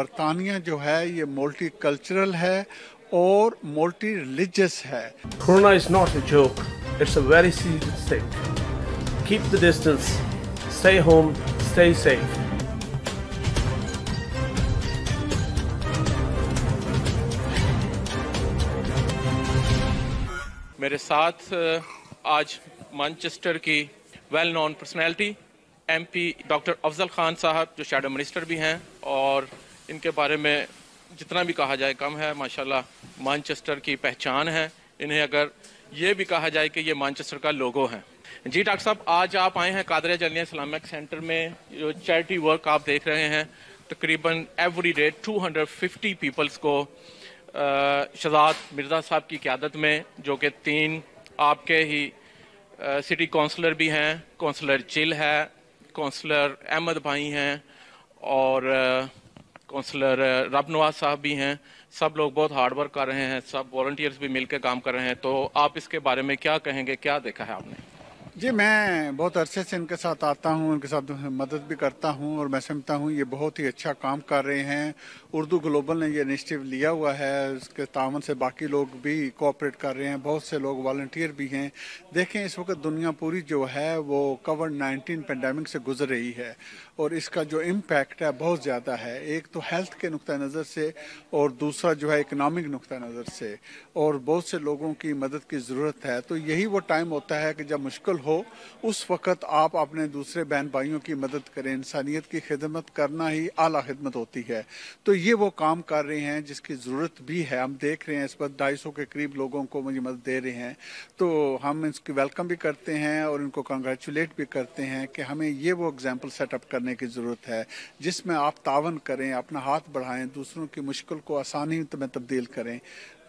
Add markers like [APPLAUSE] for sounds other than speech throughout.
बरतानिया जो है ये मल्टी कल्चरल है और मल्टी रिलीजियस है corona is not a joke it's a very serious thing keep the distance stay home stay safe मेरे साथ आज मैनचेस्टर की well known personality MP doctor Afzal Khan साहब जो शेडो मिनिस्टर भी हैं और इनके बारे में जितना भी कहा जाए कम है माशाल्लाह मानचेस्टर की पहचान है इन्हें अगर ये भी कहा जाए कि ये मानचेस्टर का लोगो है जी डॉक्टर साहब आज आप आए हैं कादरिया जलिया इस्लामिक सेंटर में जो चैरिटी वर्क आप देख रहे हैं तकरीबन एवरी डे टू पीपल्स को शजात मिर्ज़ा साहब की क्यादत में जो कि तीन आपके ही सिटी कौंसलर भी हैं कौंसलर चिल है कौंसलर अहमद भाई हैं और आ, काउंसलर रब नवाज साहब भी हैं सब लोग बहुत हार्ड वर्क कर रहे हैं सब वॉल्टियर्स भी मिलकर काम कर रहे हैं तो आप इसके बारे में क्या कहेंगे क्या देखा है आपने जी मैं बहुत अरसे से इनके साथ आता हूँ इनके साथ मदद भी करता हूँ और मैं समझता हूँ ये बहुत ही अच्छा काम कर रहे हैं उर्दू ग्लोबल ने ये इनिशिएटिव लिया हुआ है उसके तावन से बाकी लोग भी कोऑपरेट कर रहे हैं बहुत से लोग वॉल्टियर भी हैं देखें इस वक्त दुनिया पूरी जो है वो कोविड नाइन्टीन पेंडेमिक से गुजर रही है और इसका जो इम्पैक्ट है बहुत ज़्यादा है एक तो हेल्थ के नुक़ नज़र से और दूसरा जो है इकनॉमिक नुक़ नज़र से और बहुत से लोगों की मदद की ज़रूरत है तो यही वो टाइम होता है कि जब मुश्किल हो उस वक़्त आप अपने दूसरे बहन भाइयों की मदद करें इंसानियत की खिदमत करना ही आला खिदमत होती है तो ये वो काम कर रहे हैं जिसकी ज़रूरत भी है हम देख रहे हैं इस पर ढाई के करीब लोगों को मुझे मदद दे रहे हैं तो हम इसकी वेलकम भी करते हैं और इनको कंग्रेचुलेट भी करते हैं कि हमें ये वो एग्जाम्पल सेटअप करने की ज़रूरत है जिसमें आप तावन करें अपना हाथ बढ़ाएं दूसरों की मुश्किल को आसानी में तब्दील करें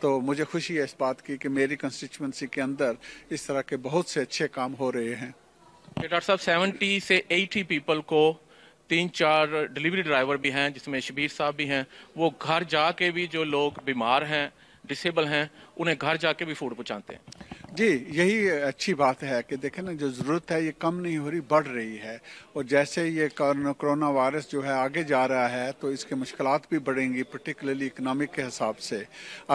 तो मुझे खुशी है इस बात की कि मेरी कंस्टिट्यूंसी के अंदर इस तरह के बहुत से अच्छे काम हो रहे हैं डॉक्टर साहब सेवेंटी से एटी पीपल को तीन चार डिलीवरी ड्राइवर भी हैं जिसमें शबीर साहब भी हैं वो घर जाके भी जो लोग बीमार हैं डिसेबल हैं उन्हें घर जाके भी फूड पहुँचाते हैं जी यही अच्छी बात है कि देखें ना जो ज़रूरत है ये कम नहीं हो रही बढ़ रही है और जैसे ये कोरोना वायरस जो है आगे जा रहा है तो इसके मुश्किल भी बढ़ेंगी पर्टिकुलरली इकनॉमिक के हिसाब से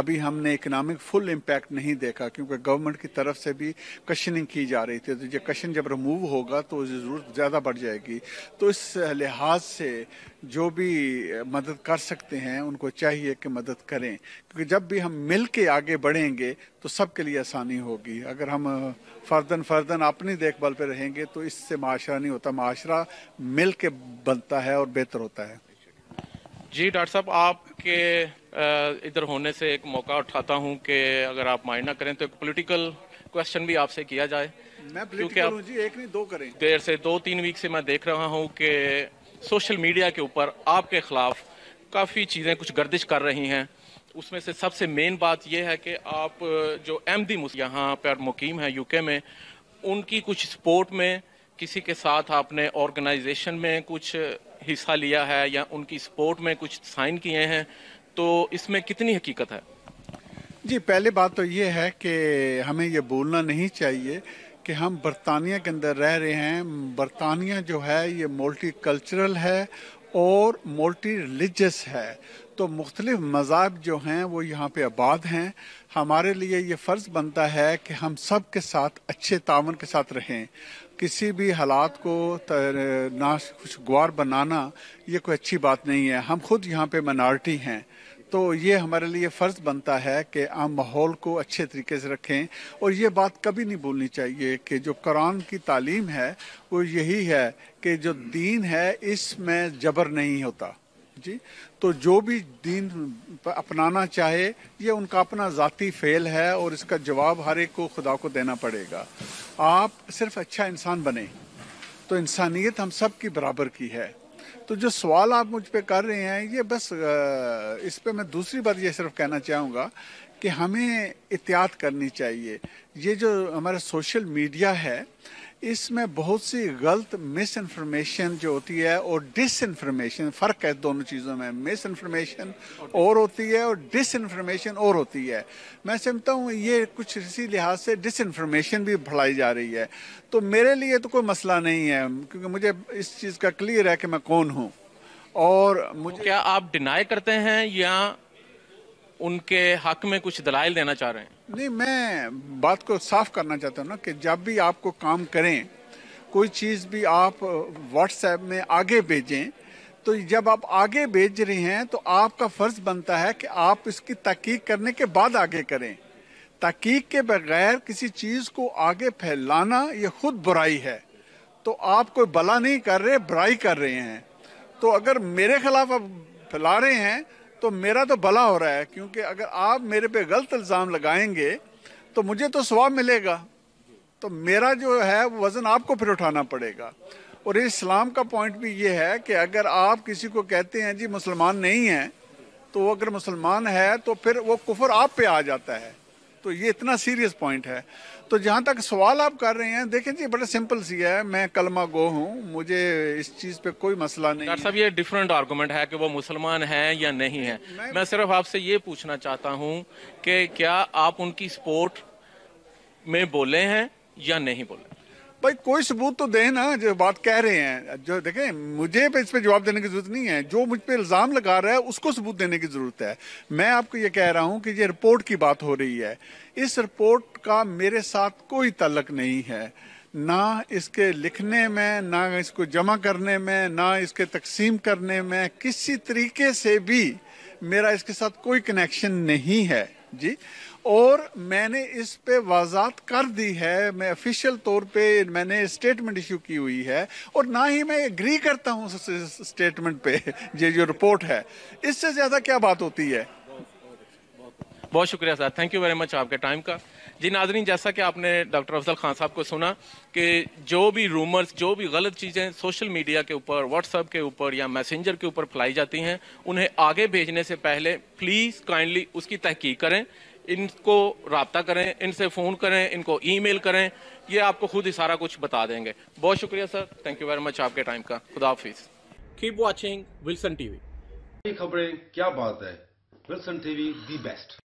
अभी हमने इकनॉमिक फुल इम्पैक्ट नहीं देखा क्योंकि गवर्नमेंट की तरफ से भी कशनिंग की जा रही थी तो ये कशन जब रिमूव होगा तो ज़रूरत ज़्यादा बढ़ जाएगी तो इस लिहाज से जो भी मदद कर सकते हैं उनको चाहिए कि मदद करें क्योंकि जब भी हम मिल के आगे बढ़ेंगे तो सबके लिए आसानी होगी अगर हम फर्दन फर्दन अपनी देखभाल पर रहेंगे तो इससे माशरा नहीं होता माशरा मिल के बनता है और बेहतर होता है जी डॉक्टर साहब आपके इधर होने से एक मौका उठाता हूँ कि अगर आप मायना करें तो एक पोलिटिकल क्वेश्चन भी आपसे किया जाए मैं क्योंकि आप जी एक नहीं दो करें देर से दो तीन वीक से मैं देख रहा हूं कि सोशल मीडिया के ऊपर आपके खिलाफ काफ़ी चीज़ें कुछ गर्दिश कर रही हैं उसमें से सबसे मेन बात यह है कि आप जो अहमदी यहाँ पर मुकीम है यूके में उनकी कुछ सपोर्ट में किसी के साथ आपने ऑर्गेनाइजेशन में कुछ हिस्सा लिया है या उनकी सपोर्ट में कुछ साइन किए हैं तो इसमें कितनी हकीकत है जी पहले बात तो ये है कि हमें ये बोलना नहीं चाहिए कि हम बरतानिया के अंदर रह रहे हैं बरतानिया जो है ये मल्टी कल्चरल है और मल्टी रिलीजस है तो मुख्तलिफ मज़ाब जो हैं वो यहाँ पे आबाद हैं हमारे लिए ये फ़र्ज़ बनता है कि हम सब के साथ अच्छे तावन के साथ रहें किसी भी हालात को ना खुशगवार बनाना ये कोई अच्छी बात नहीं है हम खुद यहाँ पे मनार्टी हैं तो ये हमारे लिए फ़र्ज़ बनता है कि आम माहौल को अच्छे तरीके से रखें और ये बात कभी नहीं भूलनी चाहिए कि जो कुरान की तालीम है वो यही है कि जो दीन है इसमें जबर नहीं होता जी तो जो भी दीन अपनाना चाहे ये उनका अपना ज़ाती फेल है और इसका जवाब हर एक को खुदा को देना पड़ेगा आप सिर्फ अच्छा इंसान बने तो इंसानियत हम सब की बराबर की है तो जो सवाल आप मुझ पर कर रहे हैं ये बस इस पर मैं दूसरी बात ये सिर्फ कहना चाहूँगा कि हमें एहतियात करनी चाहिए ये जो हमारा सोशल मीडिया है इसमें बहुत सी गलत मिस इन्फॉर्मेशन जो होती है और डिस इन्फॉर्मेशन फ़र्क है दोनों चीज़ों में मिस इन्फॉर्मेशन और होती है और डिस इन्फॉर्मेशन और होती है मैं समझता हूँ ये कुछ इसी लिहाज से डिस इन्फॉर्मेशन भी फैलाई जा रही है तो मेरे लिए तो कोई मसला नहीं है क्योंकि मुझे इस चीज़ का क्लियर है कि मैं कौन हूँ और मुझे तो क्या आप डिनाई करते हैं या उनके हक में कुछ दलाइल देना चाह रहे हैं नहीं मैं बात को साफ करना चाहता हूँ ना कि जब भी आपको काम करें कोई चीज़ भी आप व्हाट्सएप में आगे भेजें तो जब आप आगे भेज रहे हैं तो आपका फ़र्ज़ बनता है कि आप इसकी तहकीक करने के बाद आगे करें तहकीक के बगैर किसी चीज़ को आगे फैलाना ये खुद बुराई है तो आप कोई भला नहीं कर रहे बुराई कर रहे हैं तो अगर मेरे खिलाफ आप फैला रहे हैं तो मेरा तो भला हो रहा है क्योंकि अगर आप मेरे पे गलत इल्ज़ाम लगाएंगे तो मुझे तो स्वाब मिलेगा तो मेरा जो है वो वज़न आपको फिर उठाना पड़ेगा और इस्लाम का पॉइंट भी ये है कि अगर आप किसी को कहते हैं जी मुसलमान नहीं है तो वो अगर मुसलमान है तो फिर वो कुफर आप पे आ जाता है तो ये इतना सीरियस पॉइंट है तो जहाँ तक सवाल आप कर रहे हैं देखें जी बड़ा सिंपल सी है मैं कलमा गो हूँ मुझे इस चीज़ पे कोई मसला नहीं है। सब ये डिफरेंट आर्गूमेंट है कि वो मुसलमान हैं या नहीं है मैं, मैं सिर्फ आपसे ये पूछना चाहता हूँ कि क्या आप उनकी स्पोर्ट में बोले हैं या नहीं बोले भाई कोई सबूत तो दे ना जो बात कह रहे हैं जो देखें मुझे पे इस पर जवाब देने की जरूरत नहीं है जो मुझ पर इल्ज़ाम लगा रहा है उसको सबूत देने की ज़रूरत है मैं आपको ये कह रहा हूँ कि ये रिपोर्ट की बात हो रही है इस रिपोर्ट का मेरे साथ कोई तलक नहीं है ना इसके लिखने में ना इसको जमा करने में ना इसके तकसीम करने में किसी तरीके से भी मेरा इसके साथ कोई कनेक्शन नहीं है जी और मैंने इस पे वाजात कर दी है मैं ऑफिशियल तौर पे मैंने स्टेटमेंट इशू की हुई है और ना ही मैं एग्री करता हूँ स्टेटमेंट पे [LAUGHS] ये जो रिपोर्ट है इससे ज़्यादा क्या बात होती है बहुत शुक्रिया sir thank you very much आपके टाइम का जी नाजरीन जैसा कि आपने डॉक्टर अफजल खान साहब को सुना कि जो भी रूमर्स जो भी गलत चीज़ें सोशल मीडिया के ऊपर व्हाट्सएप के ऊपर या मैसेंजर के ऊपर फैलाई जाती हैं उन्हें आगे भेजने से पहले प्लीज़ काइंडली उसकी तहकीक करें इनको रबता करें इनसे फ़ोन करें इनको ईमेल करें ये आपको खुद ही सारा कुछ बता देंगे बहुत शुक्रिया sir thank you very much आपके टाइम का खुदा हाफिज़ कीप वॉचिंग विल्सन टीवी खबरें क्या बात है विल्सन टीवी दी बेस्ट